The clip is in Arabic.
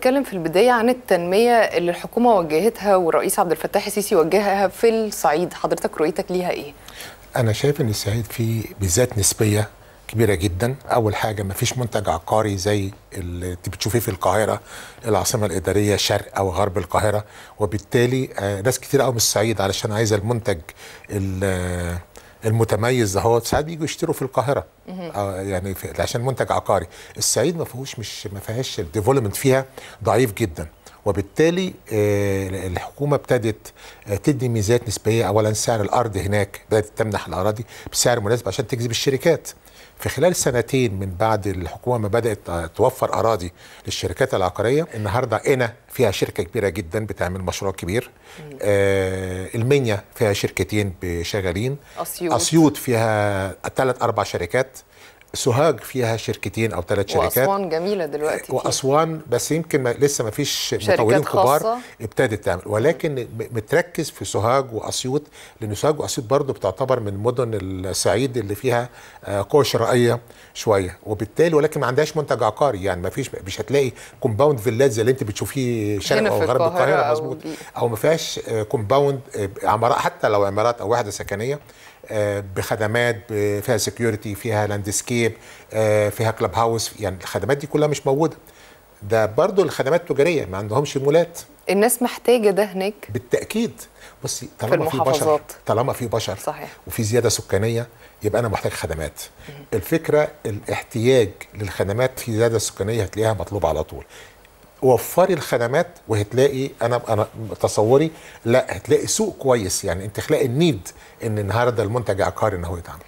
نتكلم في البدايه عن التنميه اللي الحكومه وجهتها والرئيس عبد الفتاح السيسي وجهها في الصعيد حضرتك رؤيتك ليها ايه انا شايف ان الصعيد فيه بالذات نسبيه كبيره جدا اول حاجه ما فيش منتج عقاري زي اللي بتشوفيه في القاهره العاصمه الاداريه شرق او غرب القاهره وبالتالي آه، ناس كتير قوي من الصعيد علشان عايزه المنتج المتميز ده ساعات بييجوا يشتروا في القاهره آه، يعني عشان منتج عقاري الصعيد ما فيهوش مش ما فيهاش الديفلوبمنت فيها ضعيف جدا وبالتالي آه، الحكومه ابتدت آه، تدي ميزات نسبيه اولا سعر الارض هناك بدات تمنح الاراضي بسعر مناسب عشان تجذب الشركات في خلال سنتين من بعد الحكومه ما بدات آه، توفر اراضي للشركات العقاريه النهارده انا فيها شركه كبيره جدا بتعمل مشروع كبير آه المنيا فيها شركتين شغالين اسيوط اسيوط فيها ثلاث اربع شركات سوهاج فيها شركتين او ثلاث شركات واسوان جميله دلوقتي واسوان بس يمكن ما لسه ما فيش مطورين كبار ابتدت تعمل ولكن متركز في سوهاج واسيوط لان سوهاج واسيوط برضه بتعتبر من مدن الصعيد اللي فيها قوه آه، شرائيه شويه وبالتالي ولكن ما عندهاش منتج عقاري يعني ما فيش مش هتلاقي كومباوند فيلات زي اللي انت بتشوفيه شرق او غرب القاهره مظبوط او ما فيهاش كومباوند آه، آه، عمارات حتى لو عمارات او وحده سكنيه بخدمات فيها سكيورتي فيها لاندسكيب التدريب آه، فيها كلاب هاوس يعني الخدمات دي كلها مش موجوده ده برضو الخدمات التجاريه ما عندهمش مولات الناس محتاجه ده هناك بالتاكيد بصي طالما في, في بشر طالما في بشر صحيح. وفي زياده سكانيه يبقى انا محتاج خدمات الفكره الاحتياج للخدمات في زياده سكانيه هتلاقيها مطلوبه على طول وفري الخدمات وهتلاقي انا انا تصوري لا هتلاقي سوق كويس يعني انت تخلقي النيد ان النهارده المنتج عقاري ان هو يتعمل